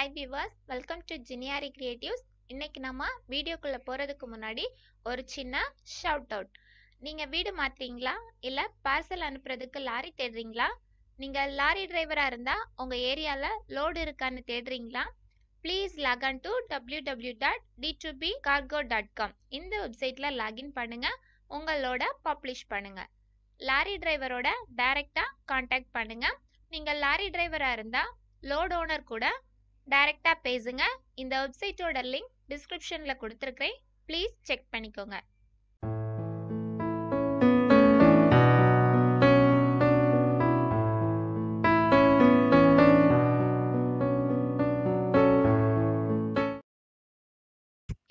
hi விவாஸ் welcome to ஜினியாரி creatives இன்றைக்கி நம்ம வீடியோக்குள்ளே போகிறதுக்கு முன்னாடி ஒரு சின்ன ஷவுட் அவுட் நீங்கள் வீடு மாற்றுறீங்களா இல்லை பார்சல் அனுப்புறதுக்கு லாரி தேடுறீங்களா நீங்கள் லாரி டிரைவராக இருந்தால் உங்கள் ஏரியாவில் லோடு இருக்கான்னு தேடுறீங்களா please login to W W dot T to B cargo dot com இந்த வெப்சைட்டில் லாகின் பண்ணுங்கள் உங்களோட பப்ளிஷ் பண்ணுங்கள் லாரி டிரைவரோட டைரெக்டாக காண்டாக்ட் பண்ணுங்கள் நீங்கள் லாரி டிரைவராக இருந்தால் லோட் ஓனர் கூட டைரெக்டாக பேசுங்க இந்த வெப்சைட்டோட லிங்க் டிஸ்கிரிப்ஷனில் கொடுத்துருக்கேன் ப்ளீஸ் செக் பண்ணிக்கோங்க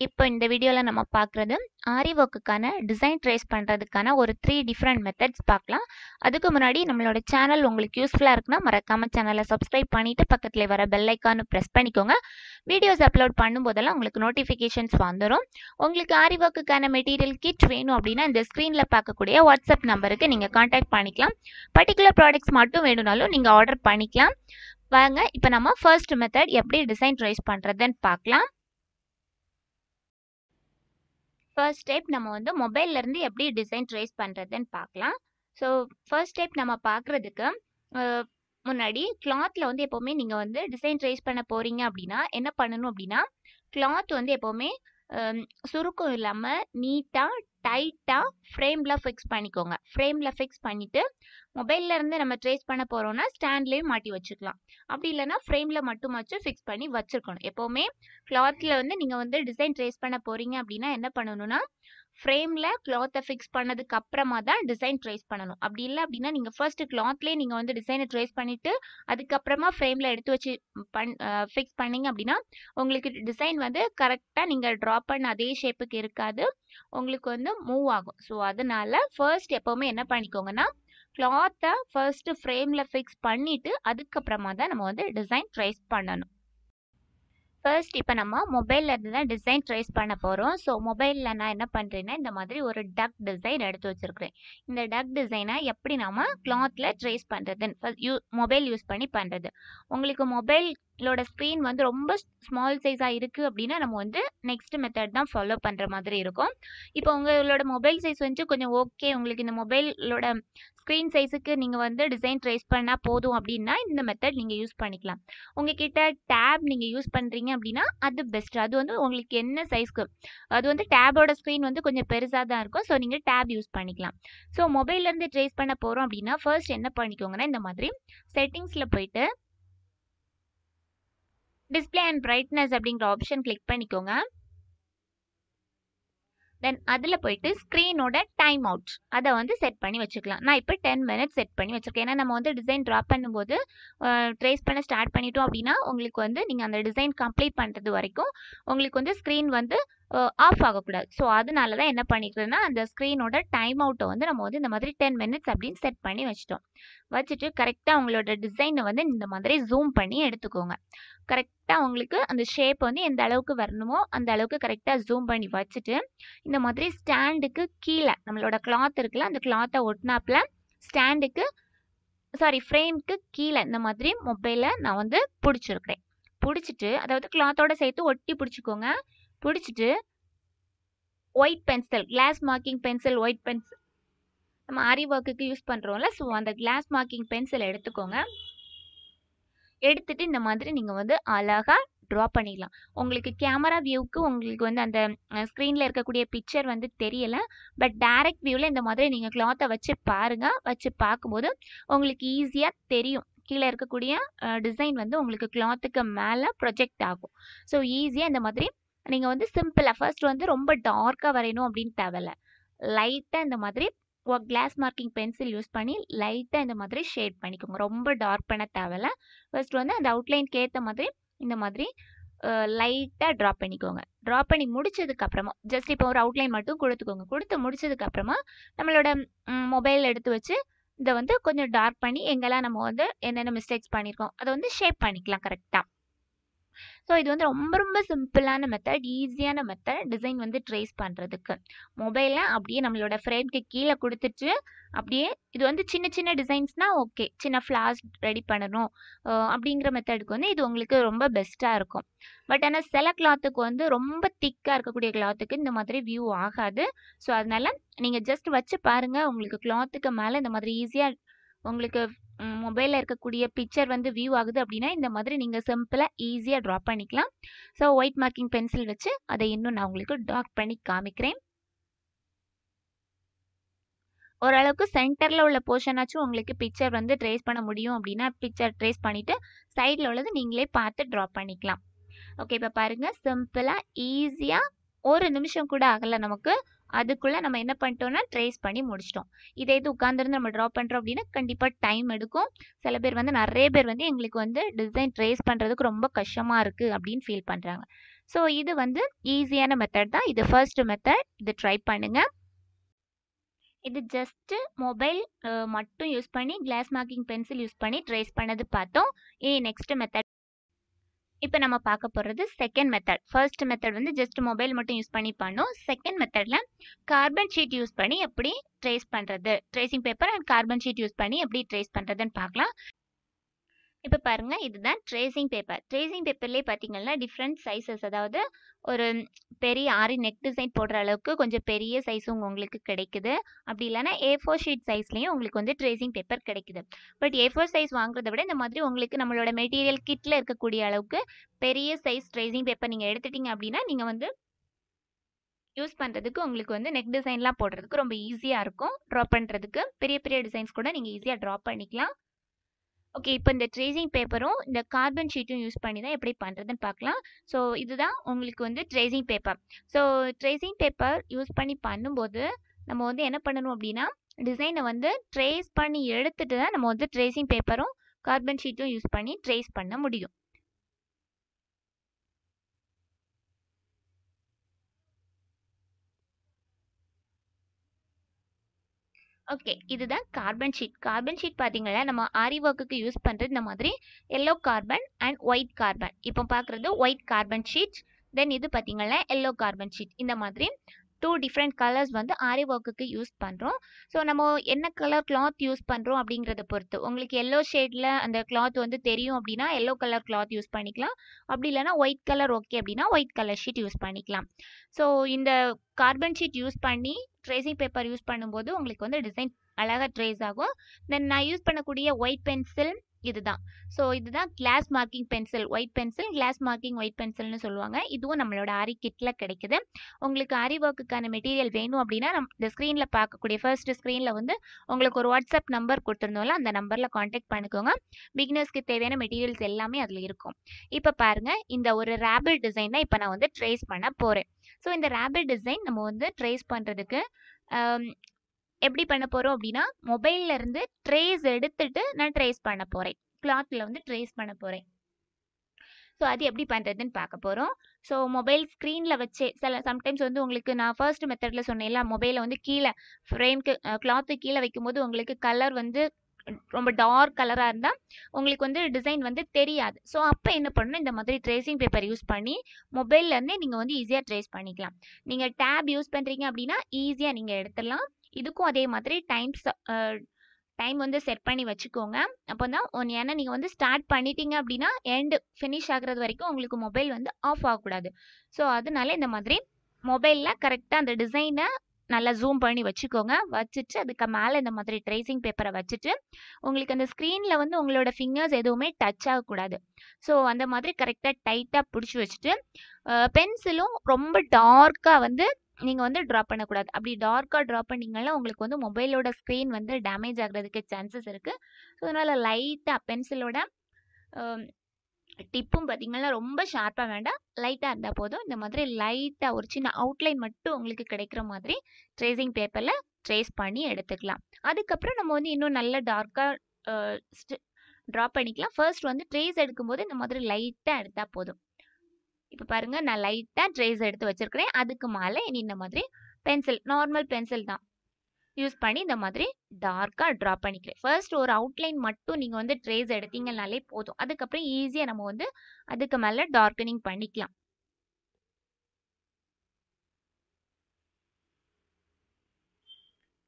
இப்போ இந்த வீடியோவில் நம்ம பார்க்குறது ஆரி ஒர்க்குக்கான டிசைன் ட்ரேஸ் பண்ணுறதுக்கான ஒரு த்ரீ டிஃப்ரெண்ட் மெத்தட்ஸ் பார்க்கலாம் அதுக்கு முன்னாடி நம்மளோட சேனல் உங்களுக்கு யூஸ்ஃபுல்லாக இருக்குன்னா மறக்காமல் சேனலை சப்ஸ்கிரைப் பண்ணிவிட்டு பக்கத்தில் வர பெல் ப்ரெஸ் பண்ணிக்கோங்க வீடியோஸ் அப்லோட் பண்ணும்போதெல்லாம் உங்களுக்கு நோட்டிஃபிகேஷன்ஸ் வந்துடும் உங்களுக்கு ஆரி ஒர்க்குக்கான மெட்டீரியல் கிட் வேணும் அப்படின்னா இந்த ஸ்க்ரீனில் பார்க்கக்கூடிய வாட்ஸ்அப் நம்பருக்கு நீங்கள் காண்டாக்ட் பண்ணிக்கலாம் பர்டிகுலர் ப்ராடக்ட்ஸ் மட்டும் வேணும்னாலும் நீங்கள் ஆர்டர் பண்ணிக்கலாம் வாங்க இப்போ நம்ம ஃபர்ஸ்ட் மெத்தட் எப்படி டிசைன் ட்ரேஸ் பண்ணுறதுன்னு பார்க்கலாம் ஃபர்ஸ்ட் ஸ்டெப் நம்ம வந்து மொபைல்லேருந்து எப்படி டிசைன் ட்ரேஸ் பண்ணுறதுன்னு பார்க்கலாம் ஸோ ஃபர்ஸ்ட் ஸ்டெப் நம்ம பார்க்குறதுக்கு முன்னாடி கிளாத்ல வந்து எப்போவுமே நீங்கள் வந்து டிசைன் ட்ரேஸ் பண்ண போகிறீங்க அப்படின்னா என்ன பண்ணணும் அப்படின்னா கிளாத் வந்து எப்போவுமே சுருக்கம் இல்லாமல் நீட்டாக டைட்டாக ஃப்ரேமில் ஃபிக்ஸ் பண்ணிக்கோங்க ஃப்ரேமில் ஃபிக்ஸ் பண்ணிவிட்டு மொபைல்ல இருந்து நம்ம ட்ரேஸ் பண்ண போறோம்னா ஸ்டாண்ட்லயும் மாட்டி வச்சுக்கலாம் அப்படி இல்லைன்னா ஃப்ரேம்ல மட்டுமாச்சும் ஃபிக்ஸ் பண்ணி வச்சிருக்கணும் எப்பவுமே கிளாத்ல வந்து நீங்க வந்து டிசைன் ட்ரேஸ் பண்ண போறீங்க அப்படின்னா என்ன பண்ணணும்னா ஃப்ரேமில் கிளாத்தை ஃபிக்ஸ் பண்ணதுக்கு அப்புறமா தான் டிசைன் ட்ரேஸ் பண்ணணும் அப்படி இல்லை அப்படின்னா நீங்கள் ஃபர்ஸ்ட் கிளாத்லேயே நீங்கள் வந்து டிசைனை ட்ரேஸ் பண்ணிவிட்டு அதுக்கப்புறமா ஃப்ரேமில் எடுத்து வச்சு பண் ஃபிக்ஸ் பண்ணீங்க அப்படின்னா உங்களுக்கு டிசைன் வந்து கரெக்டாக நீங்கள் ட்ரா பண்ண அதே ஷேப்புக்கு இருக்காது உங்களுக்கு வந்து மூவ் ஆகும் ஸோ அதனால் ஃபர்ஸ்ட் எப்போவுமே என்ன பண்ணிக்கோங்கன்னா கிளாத்தை ஃபர்ஸ்ட் ஃப்ரேமில் ஃபிக்ஸ் பண்ணிவிட்டு அதுக்கப்புறமா தான் நம்ம வந்து டிசைன் ட்ரேஸ் பண்ணணும் ஃபர்ஸ்ட் இப்போ நம்ம மொபைலில் இருந்து தான் டிசைன் ட்ரேஸ் பண்ண போகிறோம் ஸோ மொபைலில் நான் என்ன பண்ணுறேன்னா இந்த மாதிரி ஒரு டக் டிசைன் எடுத்து வச்சுருக்கிறேன் இந்த டக் டிசைனை எப்படி நாம் கிளாத்தில் ட்ரேஸ் பண்ணுறது யூ மொபைல் யூஸ் பண்ணி பண்ணுறது உங்களுக்கு மொபைலோட ஸ்க்ரீன் வந்து ரொம்ப ஸ்மால் சைஸாக இருக்குது அப்படின்னா நம்ம வந்து நெக்ஸ்ட் மெத்தட் தான் ஃபாலோ பண்ணுற மாதிரி இருக்கும் இப்போ உங்களோட மொபைல் சைஸ் வந்து கொஞ்சம் ஓகே உங்களுக்கு இந்த மொபைலோட ஸ்க்ரீன் சைஸுக்கு நீங்கள் வந்து டிசைன் ட்ரேஸ் பண்ணால் போதும் அப்படின்னா இந்த மெத்தட் நீங்கள் யூஸ் பண்ணிக்கலாம் உங்ககிட்ட டேப் நீங்கள் யூஸ் பண்ணுறீங்க அப்படின்னா அது பெஸ்ட் அது வந்து உங்களுக்கு என்ன சைஸ்க்கு அது வந்து டேபோட ஸ்க்ரீன் வந்து கொஞ்சம் பெருசாக தான் இருக்கும் ஸோ நீங்கள் டேப் யூஸ் பண்ணிக்கலாம் ஸோ மொபைல்லேருந்து ட்ரேஸ் பண்ண போகிறோம் அப்படின்னா ஃபர்ஸ்ட் என்ன பண்ணிக்கோங்கன்னா இந்த மாதிரி செட்டிங்ஸில் போயிட்டு டிஸ்பிளே அண்ட் பிரைட்னஸ் அப்படிங்கிற ஆப்ஷன் கிளிக் பண்ணிக்கோங்க தென் அதில் போயிட்டு ஸ்க்ரீனோட டைம் அவுட் அதை வந்து செட் பண்ணி வச்சுக்கலாம் நான் இப்போ டென் மினிட்ஸ் செட் பண்ணி வச்சுருக்கேன் ஏன்னா நம்ம வந்து டிசைன் ட்ரா பண்ணும்போது ட்ரேஸ் பண்ண ஸ்டார்ட் பண்ணிட்டோம் அப்படின்னா உங்களுக்கு வந்து நீங்கள் அந்த டிசைன் கம்ப்ளீட் பண்ணுறது வரைக்கும் உங்களுக்கு வந்து ஸ்க்ரீன் வந்து ஆஃப் ஆகக்கூடாது ஸோ அதனால தான் என்ன பண்ணிக்கிறதுன்னா அந்த ஸ்க்ரீனோட டைம் அவுட்டை வந்து நம்ம வந்து இந்த மாதிரி டென் மினிட்ஸ் அப்படின்னு செட் பண்ணி வச்சிட்டோம் வச்சுட்டு கரெக்டாக அவங்களோட டிசைனை வந்து இந்த மாதிரி ஜூம் பண்ணி எடுத்துக்கோங்க கரெக்டாக அவங்களுக்கு அந்த ஷேப் வந்து எந்த அளவுக்கு வரணுமோ அந்த அளவுக்கு கரெக்டாக ஜூம் பண்ணி வச்சுட்டு இந்த மாதிரி ஸ்டாண்டுக்கு கீழே நம்மளோட கிளாத் இருக்குல்ல அந்த கிளாத்தை ஒட்டினாப்பில் ஸ்டாண்டுக்கு சாரி ஃப்ரேம்க்கு கீழே இந்த மாதிரி மொபைலை நான் வந்து பிடிச்சிருக்கிறேன் பிடிச்சிட்டு அதாவது கிளாத்தோட சேர்த்து ஒட்டி பிடிச்சிக்கோங்க பிடிச்சிட்டு white pencil glass marking pencil white pencil நம்ம ஆரி ஒர்க்குக்கு யூஸ் பண்ணுறோம்ல ஸோ அந்த கிளாஸ் மார்க்கிங் பென்சில் எடுத்துக்கோங்க எடுத்துட்டு இந்த மாதிரி நீங்கள் வந்து அழகாக ட்ரா பண்ணிக்கலாம் உங்களுக்கு கேமரா வியூவுக்கு உங்களுக்கு வந்து அந்த ஸ்க்ரீனில் இருக்கக்கூடிய பிக்சர் வந்து தெரியலை பட் டைரக்ட் வியூவில் இந்த மாதிரி நீங்கள் கிளாத்தை வச்சு பாருங்கள் வச்சு பார்க்கும்போது உங்களுக்கு ஈஸியாக தெரியும் கீழே இருக்கக்கூடிய டிசைன் வந்து உங்களுக்கு கிளாத்துக்கு மேலே ப்ரொஜெக்ட் ஆகும் ஸோ ஈஸியாக இந்த மாதிரி நீங்கள் வந்து சிம்பிளாக ஃபர்ஸ்ட் வந்து ரொம்ப டார்க்காக வரையணும் அப்படின்னு தேவையில்ல லைட்டாக இந்த மாதிரி கிளாஸ் மார்க்கிங் பென்சில் யூஸ் பண்ணி லைட்டாக இந்த மாதிரி ஷேட் பண்ணிக்கோங்க ரொம்ப டார்க் பண்ண தேவையில்ல ஃபர்ஸ்ட் வந்து அந்த அவுட்லைன்க்கு ஏற்ற மாதிரி இந்த மாதிரி லைட்டாக ட்ரா பண்ணிக்கோங்க ட்ரா பண்ணி முடிச்சதுக்கப்புறமா ஜஸ்ட் இப்போ ஒரு அவுட்லைன் மட்டும் கொடுத்துக்கோங்க கொடுத்து முடிச்சதுக்கப்புறமா நம்மளோட மொபைல் எடுத்து வச்சு இதை வந்து கொஞ்சம் டார்க் பண்ணி எங்கெல்லாம் நம்ம வந்து என்னென்ன மிஸ்டேக்ஸ் பண்ணியிருக்கோம் அதை வந்து ஷேப் பண்ணிக்கலாம் கரெக்டாக ஸோ இது வந்து ரொம்ப ரொம்ப சிம்பிளான மெத்தட் ஈஸியான மெத்தட் டிசைன் வந்து ட்ரேஸ் பண்ணுறதுக்கு மொபைலில் அப்படியே நம்மளோட ஃப்ரேம்க்கு கீழே கொடுத்துட்டு அப்படியே இது வந்து சின்ன சின்ன டிசைன்ஸ்னால் ஓகே சின்ன ஃப்ளார்ஸ் ரெடி பண்ணணும் அப்படிங்கிற மெத்தடுக்கு வந்து இது உங்களுக்கு ரொம்ப பெஸ்ட்டாக இருக்கும் பட் ஆனால் சில கிளாத்துக்கு வந்து ரொம்ப திக்காக இருக்கக்கூடிய கிளாத்துக்கு இந்த மாதிரி வியூ ஆகாது ஸோ அதனால் நீங்கள் ஜஸ்ட் வச்சு பாருங்கள் உங்களுக்கு கிளாத்துக்கு மேலே இந்த மாதிரி ஈஸியாக உங்களுக்கு மொபைலில் இருக்கக்கூடிய பிக்சர் வந்து வியூ ஆகுது அப்படின்னா இந்த மாதிரி நீங்கள் சிம்பிளாக ஈஸியாக ட்ரா பண்ணிக்கலாம் ஸோ ஒயிட் மார்க்கிங் பென்சில் வச்சு அதை இன்னும் நான் உங்களுக்கு ட்ராக் பண்ணி காமிக்கிறேன் ஓரளவுக்கு சென்டரில் உள்ள போர்ஷனாச்சும் உங்களுக்கு பிக்சர் வந்து ட்ரேஸ் பண்ண முடியும் அப்படின்னா பிக்சர் ட்ரேஸ் பண்ணிவிட்டு சைடில் உள்ளது நீங்களே பார்த்து ட்ரா பண்ணிக்கலாம் ஓகே இப்போ பாருங்கள் சிம்பிளாக ஈஸியாக ஒரு நிமிஷம் கூட ஆகலை நமக்கு அதுக்குள்ளே நம்ம என்ன பண்ணிட்டோம்னா ட்ரேஸ் பண்ணி முடிச்சிட்டோம் இதே இது உட்காந்துருந்து நம்ம ட்ரா பண்ணுறோம் அப்படின்னா கண்டிப்பாக டைம் எடுக்கும் சில பேர் வந்து நிறைய பேர் வந்து எங்களுக்கு வந்து டிசைன் ட்ரேஸ் பண்ணுறதுக்கு ரொம்ப கஷ்டமாக இருக்குது அப்படின்னு ஃபீல் பண்ணுறாங்க ஸோ இது வந்து ஈஸியான மெத்தட் தான் இது ஃபர்ஸ்ட் மெத்தட் இது ட்ரை பண்ணுங்கள் இது ஜஸ்ட்டு மொபைல் மட்டும் யூஸ் பண்ணி கிளாஸ் மார்க்கிங் பென்சில் யூஸ் பண்ணி ட்ரேஸ் பண்ணது பார்த்தோம் ஏ நெக்ஸ்ட் மெத்தட் இப்போ நம்ம பார்க்க போகிறது செகண்ட் மெத்தட் ஃபர்ஸ்ட் மெத்தட் வந்து ஜஸ்ட் மொபைல் மட்டும் யூஸ் பண்ணி பண்ணோம் செகண்ட் மெத்தடில் கார்பன் ஷீட் யூஸ் பண்ணி எப்படி ட்ரேஸ் பண்ணுறது tracing paper and carbon sheet use பண்ணி எப்படி ட்ரேஸ் பண்ணுறதுன்னு பார்க்கலாம் இப்போ பாருங்கள் இதுதான் ட்ரேசிங் பேப்பர் ட்ரேசிங் பேப்பர்லேயே பார்த்தீங்கன்னா டிஃப்ரெண்ட் சைஸஸ் அதாவது ஒரு பெரிய ஆரி நெக் டிசைன் போடுற அளவுக்கு கொஞ்சம் பெரிய சைஸும் உங்களுக்கு கிடைக்குது அப்படி இல்லைனா ஏ ஃபோர் ஷீட் சைஸ்லேயும் உங்களுக்கு வந்து ட்ரேசிங் பேப்பர் கிடைக்குது பட் ஏ ஃபோர் சைஸ் வாங்குறத விட இந்த மாதிரி உங்களுக்கு நம்மளோட மெட்டீரியல் கிட்டில் இருக்கக்கூடிய அளவுக்கு பெரிய சைஸ் ட்ரேசிங் பேப்பர் நீங்கள் எடுத்துட்டீங்க அப்படின்னா நீங்கள் வந்து யூஸ் பண்ணுறதுக்கு உங்களுக்கு வந்து நெக் டிசைன்லாம் போடுறதுக்கு ரொம்ப ஈஸியாக இருக்கும் ட்ரா பண்ணுறதுக்கு பெரிய பெரிய டிசைன்ஸ் கூட நீங்கள் ஈஸியாக ட்ரா பண்ணிக்கலாம் ஓகே இப்போ இந்த ட்ரேசிங் பேப்பரும் இந்த கார்பன் ஷீட்டும் யூஸ் பண்ணி தான் எப்படி பண்ணுறதுன்னு பார்க்கலாம் ஸோ இதுதான் உங்களுக்கு வந்து tracing paper so tracing paper use பண்ணி பண்ணும்போது நம்ம வந்து என்ன பண்ணணும் அப்படின்னா டிசைனை வந்து ட்ரேஸ் பண்ணி எடுத்துட்டு தான் நம்ம வந்து ட்ரேசிங் பேப்பரும் கார்பன் ஷீட்டும் யூஸ் பண்ணி ட்ரேஸ் பண்ண முடியும் ஓகே இதுதான் கார்பன் ஷீட் கார்பன் ஷீட் பார்த்தீங்கன்னா நம்ம ஆரி ஒர்க்குக்கு யூஸ் பண்ணுறது இந்த மாதிரி yellow carbon and white carbon இப்போ பார்க்குறது ஒயிட் கார்பன் ஷீட் தென் இது பார்த்தீங்கன்னா எல்லோ கார்பன் ஷீட் இந்த மாதிரி டூ டிஃப்ரெண்ட் கலர்ஸ் வந்து ஆரி ஒர்க்குக்கு யூஸ் பண்ணுறோம் ஸோ நம்ம என்ன கலர் கிளாத் யூஸ் பண்ணுறோம் அப்படிங்கிறத பொறுத்து உங்களுக்கு எல்லோ ஷேடில் அந்த கிளாத் வந்து தெரியும் அப்படின்னா எல்லோ கலர் கிளாத் யூஸ் பண்ணிக்கலாம் அப்படி இல்லைனா ஒயிட் கலர் ஓகே அப்படின்னா ஒயிட் கலர் ஷீட் யூஸ் பண்ணிக்கலாம் ஸோ இந்த கார்பன் ஷீட் யூஸ் பண்ணி ட்ரேசிங் பேப்பர் யூஸ் பண்ணும்போது உங்களுக்கு வந்து டிசைன் அழகாக ட்ரேஸ் ஆகும் தென் நான் யூஸ் பண்ணக்கூடிய ஒயிட் பென்சில் இதுதான் ஸோ இதுதான் glass marking pencil white pencil glass marking white பென்சில்னு சொல்லுவாங்க இதுவும் நம்மளோட ஆரி கிட்டில் கிடைக்குது உங்களுக்கு ஆரி ஒர்க்குக்கான மெட்டீரியல் வேணும் அப்படின்னா நம் இந்த ஸ்க்ரீனில் பார்க்கக்கூடிய ஃபர்ஸ்ட் ஸ்க்ரீனில் வந்து உங்களுக்கு ஒரு வாட்ஸ்அப் நம்பர் கொடுத்துருந்தோம்ல அந்த நம்பரில் காண்டாக்ட் பண்ணிக்கோங்க பிகினர்ஸ்க்கு தேவையான மெட்டீரியல்ஸ் எல்லாமே அதில் இருக்கும் இப்போ பாருங்கள் இந்த ஒரு ரேபிள் டிசைன் தான் இப்போ நான் வந்து ட்ரேஸ் பண்ண போகிறேன் ஸோ இந்த ரேபிள் டிசைன் நம்ம வந்து ட்ரேஸ் பண்ணுறதுக்கு எப்படி பண்ண போகிறோம் அப்படின்னா மொபைல்லேருந்து ட்ரேஸ் எடுத்துட்டு நான் ட்ரேஸ் பண்ண போகிறேன் கிளாத்தில் வந்து ட்ரேஸ் பண்ண போகிறேன் ஸோ அது எப்படி பண்ணுறதுன்னு பார்க்க போகிறோம் ஸோ மொபைல் ஸ்க்ரீனில் வச்சு சில சம்டைம்ஸ் வந்து உங்களுக்கு நான் ஃபர்ஸ்ட் மெத்தடில் சொன்னேன்ல மொபைலை வந்து கீழே ஃப்ரேம்க்கு கிளாத்து கீழே வைக்கும்போது உங்களுக்கு கலர் வந்து ரொம்ப டார்க் கலராக இருந்தால் உங்களுக்கு வந்து டிசைன் வந்து தெரியாது ஸோ அப்போ என்ன பண்ணணும் இந்த மாதிரி ட்ரேசிங் பேப்பர் யூஸ் பண்ணி மொபைல்லேருந்தே நீங்கள் வந்து ஈஸியாக ட்ரேஸ் பண்ணிக்கலாம் நீங்கள் டேப் யூஸ் பண்ணுறீங்க அப்படின்னா ஈஸியாக நீங்கள் எடுத்துடலாம் இதுக்கும் அதே மாதிரி டைம் டைம் வந்து செட் பண்ணி வச்சுக்கோங்க அப்போ தான் ஒன் ஏன்னா நீங்கள் வந்து ஸ்டார்ட் பண்ணிட்டீங்க அப்படின்னா எண்டு ஃபினிஷ் ஆகிறது வரைக்கும் உங்களுக்கு மொபைல் வந்து ஆஃப் ஆகக்கூடாது ஸோ அதனால இந்த மாதிரி மொபைலில் கரெக்டாக அந்த டிசைனை நல்லா ஜூம் பண்ணி வச்சுக்கோங்க வச்சுட்டு அதுக்கு மேலே இந்த மாதிரி ட்ரேசிங் பேப்பரை வச்சுட்டு உங்களுக்கு அந்த ஸ்க்ரீனில் வந்து உங்களோட ஃபிங்கர்ஸ் எதுவுமே டச் ஆகக்கூடாது ஸோ அந்த மாதிரி கரெக்டாக டைட்டாக பிடிச்சி வச்சுட்டு பென்சிலும் ரொம்ப டார்க்காக வந்து நீங்கள் வந்து ட்ரா பண்ணக்கூடாது அப்படி டார்க்காக ட்ரா பண்ணிங்கன்னா உங்களுக்கு வந்து மொபைலோட ஸ்க்ரீன் வந்து டேமேஜ் ஆகிறதுக்கு சான்சஸ் இருக்குது ஸோ அதனால் லைட்டாக பென்சிலோட டிப்பும் பார்த்தீங்கன்னா ரொம்ப ஷார்ப்பாக வேண்டாம் லைட்டாக இருந்தால் போதும் இந்த மாதிரி லைட்டாக ஒரு சின்ன அவுட்லைன் மட்டும் உங்களுக்கு கிடைக்கிற மாதிரி ட்ரேசிங் பேப்பரில் ட்ரேஸ் பண்ணி எடுத்துக்கலாம் அதுக்கப்புறம் நம்ம வந்து இன்னும் நல்ல டார்க்காக ட்ரா பண்ணிக்கலாம் ஃபர்ஸ்ட் வந்து ட்ரேஸ் எடுக்கும்போது இந்த மாதிரி லைட்டாக எடுத்தால் போதும் இப்போ பாருங்கள் நான் லைட்டாக ட்ரேஸ் எடுத்து வச்சுருக்கிறேன் அதுக்கு மேலே இனி இந்த மாதிரி பென்சில் நார்மல் பென்சில் தான் யூஸ் பண்ணி இந்த மாதிரி டார்க்காக ட்ரா பண்ணிக்கிறேன் ஃபர்ஸ்ட் ஒரு அவுட்லைன் மட்டும் நீங்கள் வந்து ட்ரேஸ் எடுத்தீங்கனாலே போதும் அதுக்கப்புறம் ஈஸியாக நம்ம வந்து அதுக்கு மேலே டார்க்கனிங் பண்ணிக்கலாம்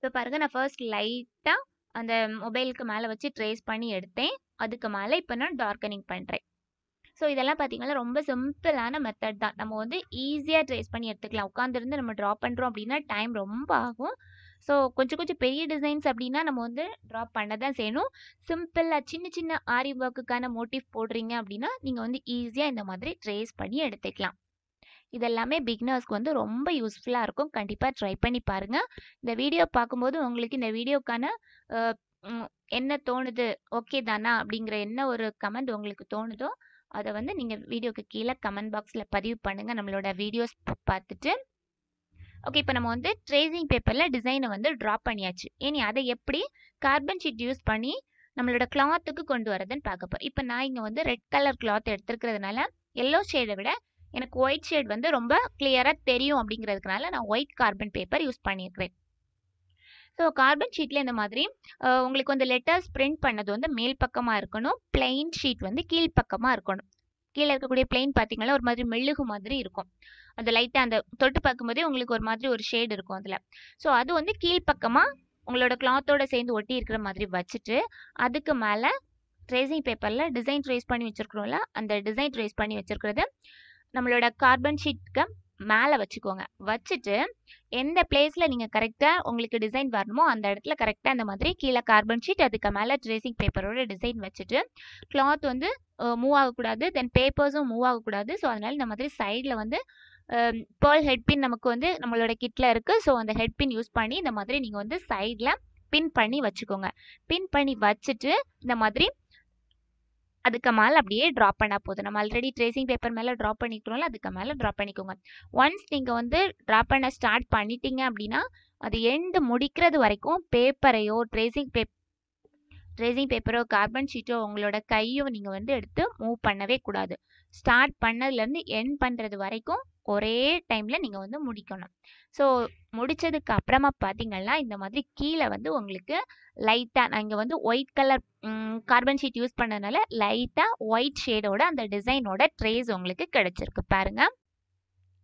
இப்போ பாருங்கள் நான் ஃபர்ஸ்ட் லைட்டாக அந்த மொபைலுக்கு மேலே வச்சு ட்ரேஸ் பண்ணி எடுத்தேன் அதுக்கு மேலே இப்போ நான் டார்க்கனிங் பண்ணுறேன் ஸோ இதெல்லாம் பார்த்தீங்கன்னா ரொம்ப சிம்பிளான மெத்தட் தான் நம்ம வந்து ஈஸியாக ட்ரேஸ் பண்ணி எடுத்துக்கலாம் உட்காந்துருந்து நம்ம ட்ரா பண்ணுறோம் அப்படின்னா டைம் ரொம்ப ஆகும் ஸோ கொஞ்சம் கொஞ்சம் பெரிய டிசைன்ஸ் அப்படின்னா நம்ம வந்து ட்ரா பண்ண தான் செய்யணும் சிம்பிளாக சின்ன சின்ன ஆரி ஒர்க்குக்கான மோட்டிவ் போடுறீங்க அப்படின்னா நீங்கள் வந்து ஈஸியாக இந்த மாதிரி ட்ரேஸ் பண்ணி எடுத்துக்கலாம் இதெல்லாமே பிக்னர்ஸ்க்கு வந்து ரொம்ப யூஸ்ஃபுல்லாக இருக்கும் கண்டிப்பாக ட்ரை பண்ணி பாருங்கள் இந்த வீடியோ பார்க்கும்போது உங்களுக்கு இந்த வீடியோக்கான என்ன தோணுது ஓகே தானா அப்படிங்கிற என்ன ஒரு கமெண்ட் உங்களுக்கு தோணுதோ அதை வந்து நீங்கள் வீடியோக்கு கீழே கமெண்ட் பாக்ஸில் பதிவு பண்ணுங்கள் நம்மளோட வீடியோஸ் பார்த்துட்டு ஓகே இப்போ நம்ம வந்து ட்ரேசிங் பேப்பரில் டிசைனை வந்து ட்ரா பண்ணியாச்சு இனி அதை எப்படி கார்பன் ஷீட் யூஸ் பண்ணி நம்மளோட கிளாத்துக்கு கொண்டு வரதுன்னு பார்க்க போகிறோம் இப்போ நான் இங்கே வந்து ரெட் கலர் கிளாத் எடுத்துருக்கிறதுனால எல்லோ ஷேடை விட எனக்கு ஒயிட் ஷேட் வந்து ரொம்ப கிளியராக தெரியும் அப்படிங்கிறதுனால நான் ஒயிட் கார்பன் பேப்பர் யூஸ் பண்ணியிருக்கிறேன் ஸோ கார்பன் ஷீட்டில் இந்த மாதிரி உங்களுக்கு வந்து லெட்டர்ஸ் பிரிண்ட் பண்ணது வந்து மேல் பக்கமாக இருக்கணும் பிளெயின் ஷீட் வந்து கீழ்ப்பக்கமாக இருக்கணும் கீழே இருக்கக்கூடிய பிளெயின் பார்த்தீங்கன்னா ஒரு மாதிரி மெழுகு மாதிரி இருக்கும் அந்த லைட்டாக அந்த தொட்டு பார்க்கும்போதே உங்களுக்கு ஒரு மாதிரி ஒரு ஷேடு இருக்கும் அதில் ஸோ அது வந்து கீழ்ப்பக்கமாக உங்களோட கிளாத்தோட சேர்ந்து ஒட்டி இருக்கிற மாதிரி வச்சுட்டு அதுக்கு மேலே ட்ரேசிங் பேப்பரில் டிசைன் ட்ரேஸ் பண்ணி வச்சுருக்குறோம்ல அந்த டிசைன் ட்ரேஸ் பண்ணி வச்சுருக்கிறது நம்மளோட கார்பன் ஷீட்க்கு மேலே வச்சுக்கோங்க வச்சுட்டு எந்த பிளேஸில் நீங்கள் கரெக்டாக உங்களுக்கு டிசைன் வரணுமோ அந்த இடத்துல கரெக்டாக இந்த மாதிரி கீழே கார்பன் ஷீட் அதுக்கு மேலே ட்ரேசிங் பேப்பரோட டிசைன் வச்சுட்டு கிளாத் வந்து மூவ் ஆகக்கூடாது தென் பேப்பர்ஸும் மூவ் ஆகக்கூடாது ஸோ அதனால் இந்த மாதிரி சைடில் வந்து பேர்ல் ஹெட்பின் நமக்கு வந்து நம்மளோட கிட்டில் இருக்குது ஸோ அந்த ஹெட்பின் யூஸ் பண்ணி இந்த மாதிரி நீங்கள் வந்து சைடில் பின் பண்ணி வச்சுக்கோங்க பின் பண்ணி வச்சுட்டு இந்த மாதிரி அதுக்கு மேலே அப்படியே ட்ராப் பண்ணால் போதும் நம்ம ஆல்ரெடி ட்ரேசிங் பேப்பர் மேலே ட்ராப் பண்ணிக்கிறோம்ல அதுக்கு மேலே ட்ரா பண்ணிக்கோங்க ஒன்ஸ் நீங்கள் வந்து ட்ரா பண்ண ஸ்டார்ட் பண்ணிட்டீங்க அப்படின்னா அது எண்டு முடிக்கிறது வரைக்கும் பேப்பரையோ ட்ரேசிங் பேப் ட்ரேசிங் பேப்பரோ கார்பன் ஷீட்டோ உங்களோட கையோ நீங்கள் வந்து எடுத்து மூவ் பண்ணவே கூடாது ஸ்டார்ட் பண்ணதுலேருந்து என் பண்ணுறது வரைக்கும் ஒரே டைமில் நீங்கள் வந்து முடிக்கணும் ஸோ முடித்ததுக்கு அப்புறமா பார்த்தீங்கன்னா இந்த மாதிரி கீழே வந்து உங்களுக்கு லைட்டாக நான் இங்கே வந்து white colour carbon sheet use பண்ணதுனால லைட்டாக ஒயிட் ஷேடோட அந்த டிசைனோட ட்ரேஸ் உங்களுக்கு கிடச்சிருக்கு பாருங்கள்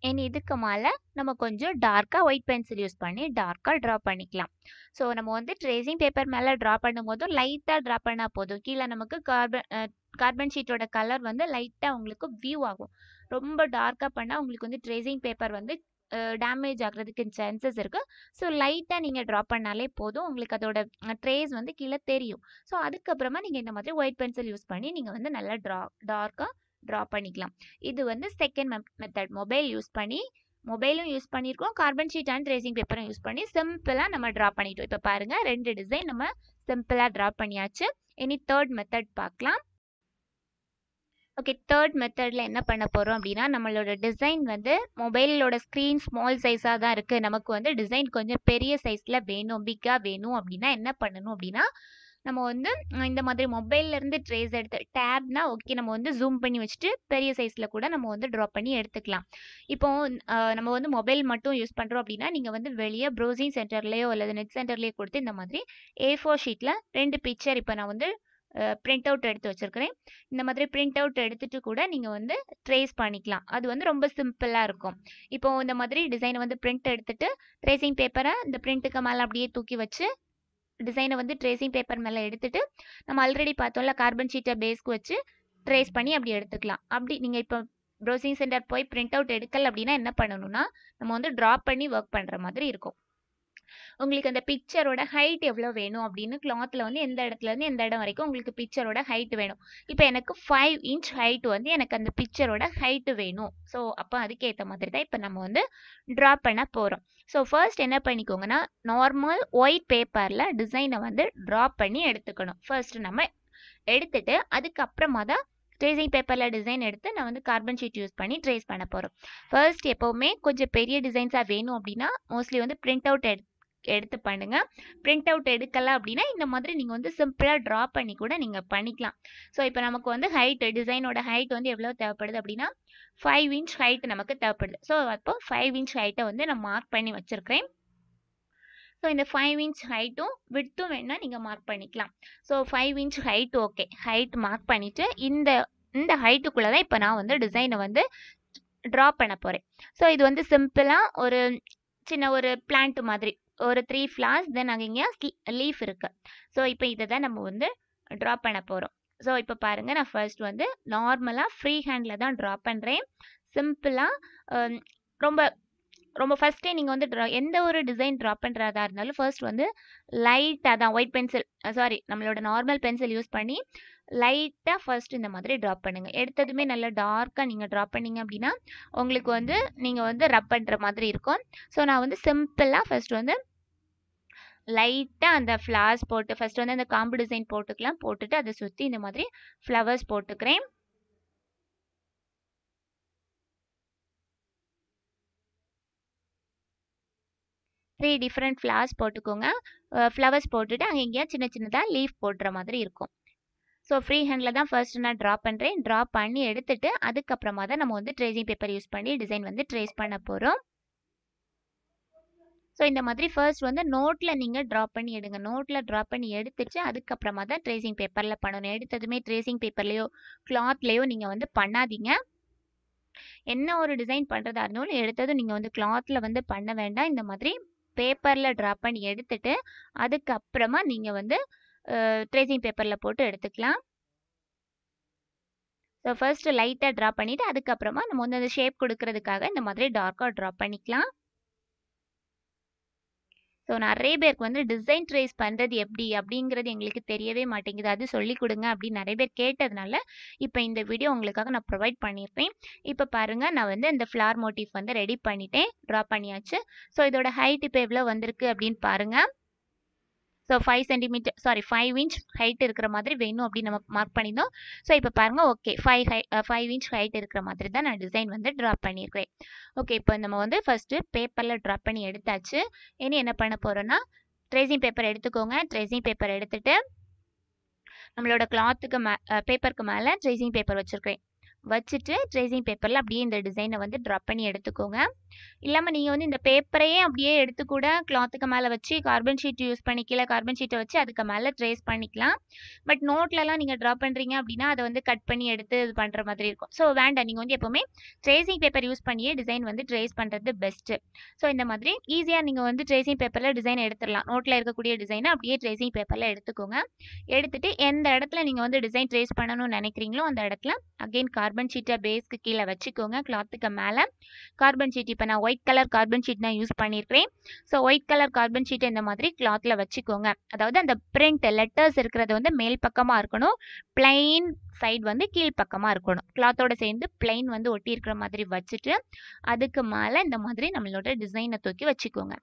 இனி இதுக்கு மேலே நம்ம கொஞ்சம் டார்க்காக ஒயிட் பென்சில் யூஸ் பண்ணி டார்க்காக ட்ரா பண்ணிக்கலாம் ஸோ நம்ம வந்து ட்ரேசிங் பேப்பர் மேலே ட்ரா பண்ணும்போதும் லைட்டாக ட்ரா பண்ணால் போதும் கீழே நமக்கு கார்பன் கார்பன் ஷீட்டோட கலர் வந்து லைட்டாக உங்களுக்கு வியூ ஆகும் ரொம்ப டார்க்காக பண்ணால் உங்களுக்கு வந்து ட்ரேசிங் பேப்பர் வந்து டேமேஜ் ஆகிறதுக்கு சான்சஸ் இருக்குது ஸோ லைட்டாக நீங்கள் ட்ரா பண்ணாலே போதும் உங்களுக்கு அதோட ட்ரேஸ் வந்து கீழே தெரியும் ஸோ அதுக்கப்புறமா நீங்கள் இந்த மாதிரி ஒயிட் பென்சில் யூஸ் பண்ணி நீங்கள் வந்து நல்லா ட்ரா டார்க்காக ட்ரா பண்ணிக்கலாம் இது வந்து செகண்ட் மெத்தட் மொபைல் யூஸ் பண்ணி மொபைலும் யூஸ் பண்ணியிருக்கோம் கார்பன் ஷீட் அண்ட் ரேசிங் பேப்பரும் யூஸ் பண்ணி சிம்பிளாக நம்ம ட்ரா பண்ணிட்டோம் இப்போ பாருங்கள் ரெண்டு டிசைன் நம்ம சிம்பிளாக ட்ரா பண்ணியாச்சு இனி தேர்ட் மெத்தட் பார்க்கலாம் ஓகே தேர்ட் மெத்தடில் என்ன பண்ண போகிறோம் அப்படின்னா நம்மளோட டிசைன் வந்து மொபைலோட ஸ்க்ரீன் ஸ்மால் சைஸாக தான் இருக்குது நமக்கு வந்து டிசைன் கொஞ்சம் பெரிய சைஸில் வேணும் பிக்காக வேணும் அப்படின்னா என்ன பண்ணணும் அப்படின்னா நம்ம வந்து இந்த மாதிரி மொபைல்லேருந்து ட்ரேஸ் எடுத்து டேப்னா ஓகே நம்ம வந்து ஜூம் பண்ணி வச்சுட்டு பெரிய சைஸில் கூட நம்ம வந்து ட்ரா பண்ணி எடுத்துக்கலாம் இப்போ நம்ம வந்து மொபைல் மட்டும் யூஸ் பண்ணுறோம் அப்படின்னா நீங்கள் வந்து வெளியே ப்ரௌசிங் சென்டர்லேயோ அல்லது நெட் சென்டர்லேயோ கொடுத்து இந்த மாதிரி ஏ ஃபோர் ஷீட்டில் ரெண்டு பிக்சர் இப்போ நான் வந்து பிரிண்ட் அவுட் எடுத்து வச்சுருக்கிறேன் இந்த மாதிரி பிரிண்ட் அவுட் எடுத்துகிட்டு கூட நீங்கள் வந்து ட்ரேஸ் பண்ணிக்கலாம் அது வந்து ரொம்ப சிம்பிளாக இருக்கும் இப்போது இந்த மாதிரி டிசைனை வந்து பிரிண்ட் எடுத்துகிட்டு ட்ரேசிங் பேப்பரை இந்த பிரிண்ட்டுக்கு மேலே அப்படியே தூக்கி வச்சு டிசைனை வந்து ட்ரேசிங் பேப்பர் மேலே எடுத்துகிட்டு நம்ம ஆல்ரெடி பார்த்தோம்ல கார்பன் ஷீட்டை பேஸ்க்கு வச்சு ட்ரேஸ் பண்ணி அப்படி எடுத்துக்கலாம் அப்படி நீங்கள் இப்போ ப்ரௌசிங் சென்டர் போய் பிரிண்ட் அவுட் எடுக்கல் அப்படின்னா என்ன பண்ணணும்னா நம்ம வந்து ட்ராப் பண்ணி ஒர்க் பண்ணுற மாதிரி இருக்கும் உங்களுக்கு அந்த பிக்சரோட ஹைட் எவ்வளோ வேணும் அப்படின்னு கிளாத்தில் வந்து எந்த இடத்துலேருந்து எந்த இடம் வரைக்கும் உங்களுக்கு பிக்சரோட ஹைட் வேணும் இப்போ எனக்கு ஃபைவ் இன்ச் ஹைட் வந்து எனக்கு அந்த பிக்சரோட ஹைட்டு வேணும் ஸோ அப்போ அதுக்கேற்ற மாதிரி தான் இப்போ நம்ம வந்து ட்ரா பண்ண போகிறோம் ஸோ ஃபர்ஸ்ட் என்ன பண்ணிக்கோங்கன்னா நார்மல் ஒயிட் பேப்பரில் டிசைனை வந்து ட்ரா பண்ணி எடுத்துக்கணும் ஃபர்ஸ்ட் நம்ம எடுத்துட்டு அதுக்கப்புறமா தான் ட்ரேசிங் பேப்பரில் டிசைன் எடுத்து நான் வந்து கார்பன் ஷீட் யூஸ் பண்ணி ட்ரேஸ் பண்ண போகிறோம் ஃபர்ஸ்ட் எப்போவுமே கொஞ்சம் பெரிய டிசைன்ஸாக வேணும் அப்படின்னா மோஸ்ட்லி வந்து பிரிண்ட் அவுட் எடுத்து எடுத்து பண்ணுங்கள் பிரிண்ட் அவுட் எடுக்கலை அப்படின்னா இந்த மாதிரி நீங்கள் வந்து சிம்பிளாக ட்ரா பண்ணி கூட நீங்கள் பண்ணிக்கலாம் ஸோ இப்போ நமக்கு வந்து ஹைட் டிசைனோட ஹைட் வந்து எவ்வளோ தேவைப்படுது அப்படின்னா ஃபைவ் இன்ச் ஹைட் நமக்கு தேவைப்படுது ஸோ அப்போ ஃபைவ் இன்ச் ஹைட்டை வந்து நான் மார்க் பண்ணி வச்சுருக்கிறேன் ஸோ இந்த ஃபைவ் இன்ச் ஹைட்டும் விட்த்தும் வேணால் நீங்கள் மார்க் பண்ணிக்கலாம் so five inch height okay height mark பண்ணிவிட்டு இந்த இந்த ஹைட்டுக்குள்ளே தான் இப்போ நான் வந்து டிசைனை வந்து ட்ரா பண்ண போகிறேன் ஸோ இது வந்து சிம்பிளாக ஒரு சின்ன ஒரு பிளான்ட் மாதிரி ஒரு த்ரீ ஃப்ளார்ஸ் தென் அங்கே இங்கே லீஃப் இருக்குது ஸோ இப்போ இதை தான் நம்ம வந்து ட்ரா பண்ண போகிறோம் ஸோ இப்போ பாருங்கள் நான் ஃபர்ஸ்ட் வந்து நார்மலாக ஃப்ரீ ஹேண்டில் தான் ட்ரா பண்ணுறேன் சிம்பிளாக ரொம்ப ரொம்ப ஃபஸ்ட்டே நீங்கள் வந்து ட்ரா எந்த ஒரு டிசைன் ட்ரா பண்ணுறதா இருந்தாலும் ஃபர்ஸ்ட் வந்து லைட்டாக தான் ஒயிட் பென்சில் சாரி நம்மளோட நார்மல் பென்சில் யூஸ் பண்ணி லைட்டாக ஃபர்ஸ்ட் இந்த மாதிரி ட்ரா பண்ணுங்கள் எடுத்ததுமே நல்லா டார்க்காக நீங்கள் ட்ரா பண்ணிங்க அப்படின்னா உங்களுக்கு வந்து நீங்கள் வந்து ரப் பண்ணுற மாதிரி இருக்கும் ஸோ நான் வந்து சிம்பிளாக ஃபஸ்ட் வந்து லைட்டாக அந்த ஃப்ளவர்ஸ் போட்டு ஃபஸ்ட்டு வந்து அந்த காம்பு டிசைன் போட்டுக்கலாம் போட்டுட்டு அதை சுற்றி இந்த மாதிரி ஃப்ளவர்ஸ் போட்டுக்கிறேன் த்ரீ டிஃப்ரெண்ட் ஃப்ளவர்ஸ் போட்டுக்கோங்க ஃப்ளவர்ஸ் போட்டுட்டு அங்கே எங்கேயா சின்ன சின்னதாக லீஃப் போடுற மாதிரி இருக்கும் ஸோ ஃப்ரீ ஹேண்டில் தான் ஃபர்ஸ்ட் நான் ட்ரா பண்ணுறேன் ட்ரா பண்ணி எடுத்துகிட்டு அதுக்கப்புறமா தான் நம்ம வந்து ட்ரேசிங் பேப்பர் யூஸ் பண்ணி டிசைன் வந்து ட்ரேஸ் பண்ண போகிறோம் ஸோ இந்த மாதிரி ஃபர்ஸ்ட் வந்து நோட்டில் நீங்கள் ட்ரா பண்ணி எடுங்க நோட்டில் ட்ரா பண்ணி எடுத்துட்டு அதுக்கப்புறமா தான் ட்ரேசிங் பேப்பரில் பண்ணணும் எடுத்ததுமே ட்ரேசிங் பேப்பர்லேயோ கிளாத்லேயோ நீங்கள் வந்து பண்ணாதீங்க என்ன ஒரு டிசைன் பண்ணுறதா இருந்தாலும் எடுத்ததும் நீங்கள் வந்து கிளாத்தில் வந்து பண்ண வேண்டாம் இந்த மாதிரி பேப்பரில் ட்ரா பண்ணி எடுத்துட்டு அதுக்கப்புறமா நீங்கள் வந்து ட்ரேசிங் பேப்பரில் போட்டு எடுத்துக்கலாம் ஸோ ஃபர்ஸ்ட் லைட்டாக ட்ரா பண்ணிவிட்டு அதுக்கப்புறமா நம்ம வந்து அந்த ஷேப் கொடுக்கறதுக்காக இந்த மாதிரி டார்க்காக ட்ரா பண்ணிக்கலாம் ஸோ நிறைய பேருக்கு வந்து டிசைன் ட்ரேஸ் பண்ணுறது எப்படி அப்படிங்கிறது எங்களுக்கு தெரியவே மாட்டேங்குது அது சொல்லிக் கொடுங்க அப்படின்னு நிறைய பேர் கேட்டதுனால இப்போ இந்த வீடியோ உங்களுக்காக நான் ப்ரொவைட் பண்ணியிருப்பேன் இப்போ பாருங்கள் நான் வந்து இந்த ஃப்ளார் மோட்டிவ் வந்து ரெடி பண்ணிட்டேன் ட்ரா பண்ணியாச்சு ஸோ இதோட ஹைட் இப்போ எவ்வளோ வந்திருக்கு அப்படின்னு பாருங்கள் so five centimetre sorry five inch height இருக்கிற மாதிரி வேணும் அப்படின்னு நம்ம மார்க் பண்ணியிருந்தோம் ஸோ இப்போ பாருங்கள் okay five high five inch height இருக்கிற மாதிரி தான் நான் டிசைன் வந்து ட்ரா பண்ணியிருக்கேன் ஓகே இப்போ நம்ம வந்து ஃபஸ்ட்டு பேப்பரில் ட்ரா பண்ணி எடுத்தாச்சு இனி என்ன பண்ண போகிறோன்னா ட்ரேசிங் பேப்பர் எடுத்துக்கோங்க ட்ரேசிங் பேப்பர் எடுத்துகிட்டு நம்மளோட கிளாத்துக்கு மே பேப்பருக்கு uh, மேலே ட்ரேசிங் பேப்பர் வச்சுருக்கேன் வச்சுட்டு ட்ரேசிங் பேப்பரில் அப்படியே இந்த டிசைனை வந்து ட்ராப் பண்ணி எடுத்துக்கோங்க இல்லாமல் நீங்கள் வந்து இந்த பேப்பரையே அப்படியே எடுத்துக்கூட கிளாத்துக்கு மேலே வச்சு கார்பன் ஷீட் யூஸ் பண்ணிக்கல கார்பன் ஷீட்டை வச்சு அதுக்கு மேலே ட்ரேஸ் பண்ணிக்கலாம் பட் நோட்லலாம் நீங்கள் ட்ரா பண்ணுறீங்க அப்படின்னா அதை வந்து கட் பண்ணி எடுத்து இது பண்ணுற மாதிரி இருக்கும் ஸோ வேண்டாம் நீங்கள் வந்து எப்போவுமே ட்ரேசிங் பேப்பர் யூஸ் பண்ணியே டிசைன் வந்து ட்ரேஸ் பண்ணுறது பெஸ்ட்டு ஸோ இந்த மாதிரி ஈஸியாக நீங்கள் வந்து ட்ரேசிங் பேப்பரில் டிசைன் எடுத்துடலாம் நோட்டில் இருக்கக்கூடிய டிசைனை அப்படியே ட்ரேசிங் பேப்பரில் எடுத்துக்கோங்க எடுத்துகிட்டு எந்த இடத்துல நீங்கள் வந்து டிசைன் ட்ரேஸ் பண்ணணும்னு நினைக்கிறீங்களோ அந்த இடத்துல அகெயின் கார்பன் கார்பன் ஷீட்டை பேஸ்க்கு கீழே வச்சுக்கோங்க கிளாத்துக்கு மேலே கார்பன் ஷீட் இப்போ நான் ஒயிட் கலர் கார்பன் ஷீட் நான் யூஸ் பண்ணியிருக்கிறேன் so white colour carbon sheet இந்த மாதிரி கிளாத்தில் வச்சுக்கோங்க அதாவது அந்த பிரிண்ட் லெட்டர்ஸ் இருக்கிறது வந்து மேல் பக்கமாக இருக்கணும் பிளைன் சைடு வந்து கீழ்ப்பக்கமாக இருக்கணும் கிளாத்தோட சேர்ந்து பிளைன் வந்து ஒட்டி இருக்கிற மாதிரி வச்சுட்டு அதுக்கு மேலே இந்த மாதிரி நம்மளோட டிசைனை தூக்கி வச்சுக்கோங்க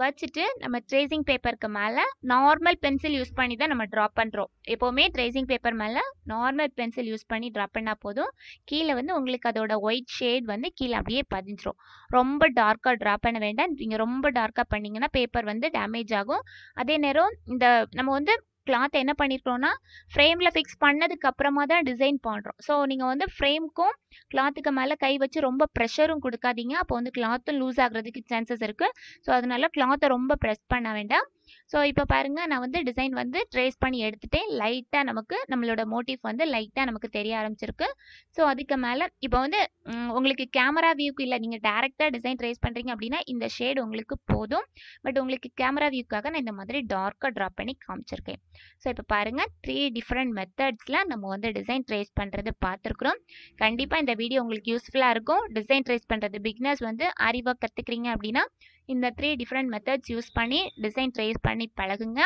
வச்சுட்டு நம்ம ட்ரேசிங் பேப்பருக்கு மேலே நார்மல் பென்சில் யூஸ் பண்ணி தான் நம்ம ட்ரா பண்ணுறோம் எப்போவுமே ட்ரேசிங் பேப்பர் மேலே நார்மல் பென்சில் யூஸ் பண்ணி ட்ரா பண்ணால் போதும் கீழே வந்து உங்களுக்கு அதோட ஒயிட் ஷேட் வந்து கீழே அப்படியே பதிஞ்சிரும் ரொம்ப டார்க்காக ட்ரா பண்ண வேண்டாம் நீங்கள் ரொம்ப டார்க்காக பண்ணிங்கன்னா பேப்பர் வந்து டேமேஜ் ஆகும் அதே நேரம் இந்த நம்ம வந்து கிளாத் என்ன பண்ணியிருக்கிறோன்னா ஃப்ரேமில் ஃபிக்ஸ் பண்ணதுக்கு அப்புறமா தான் டிசைன் பண்ணுறோம் ஸோ நீங்கள் வந்து ஃப்ரேமுக்கும் கிளாத்துக்கு மேலே கை வச்சு ரொம்ப ப்ரெஷரும் கொடுக்காதீங்க அப்போ வந்து கிளாத்தும் லூஸ் ஆகிறதுக்கு சான்சஸ் இருக்குது ஸோ அதனால கிளாத்தை ரொம்ப ப்ரெஸ் பண்ண வேண்டாம் ஸோ இப்போ பாருங்கள் நான் வந்து டிசைன் வந்து ட்ரேஸ் பண்ணி எடுத்துகிட்டேன் லைட்டாக நமக்கு நம்மளோட மோட்டிவ் வந்து லைட்டாக நமக்கு தெரிய ஆரம்பிச்சிருக்கு ஸோ அதுக்கு மேலே இப்போ வந்து உங்களுக்கு கேமரா வியூக்கு இல்லை நீங்கள் டேரெக்டாக டிசைன் ட்ரேஸ் பண்ணுறீங்க அப்படின்னா இந்த ஷேடு உங்களுக்கு போதும் பட் உங்களுக்கு கேமரா வியூக்காக நான் இந்த மாதிரி டார்க்காக ட்ரா பண்ணி காமிச்சிருக்கேன் ஸோ இப்போ பாருங்கள் த்ரீ டிஃப்ரெண்ட் மெத்தட்ஸில் நம்ம வந்து டிசைன் ட்ரேஸ் பண்ணுறது பார்த்துருக்குறோம் கண்டிப்பாக இந்த வீடியோ உங்களுக்கு யூஸ்ஃபுல்லாக இருக்கும் டிசைன் ட்ரேஸ் பண்ணுறது பிக்னஸ் வந்து ஆரிவா கற்றுக்குறீங்க அப்படின்னா இந்த த்ரீ டிஃப்ரெண்ட் மெத்தட்ஸ் யூஸ் பண்ணி டிசைன் ட்ரேஸ் பண்ணி பழகுங்க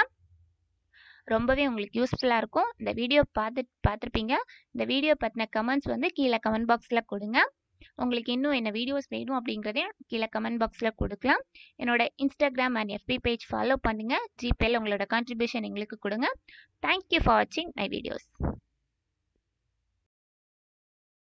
ரொம்பவே உங்களுக்கு யூஸ்ஃபுல்லாக இருக்கும் இந்த வீடியோ பார்த்து பார்த்துருப்பீங்க இந்த வீடியோ பற்றின கமெண்ட்ஸ் வந்து கீழே கமெண்ட் பாக்ஸில் கொடுங்க உங்களுக்கு இன்னும் என்ன வீடியோஸ் வேணும் அப்படிங்கிறதையும் கீழே கமெண்ட் பாக்ஸில் கொடுக்கலாம் என்னோட இன்ஸ்டாகிராம் அண்ட் எஃபி பேஜ் ஃபாலோ பண்ணுங்கள் ஜிபேயில் உங்களோட கான்ட்ரிபியூஷன் எங்களுக்கு கொடுங்க தேங்க்யூ ஃபார் வாட்சிங் மை வீடியோஸ்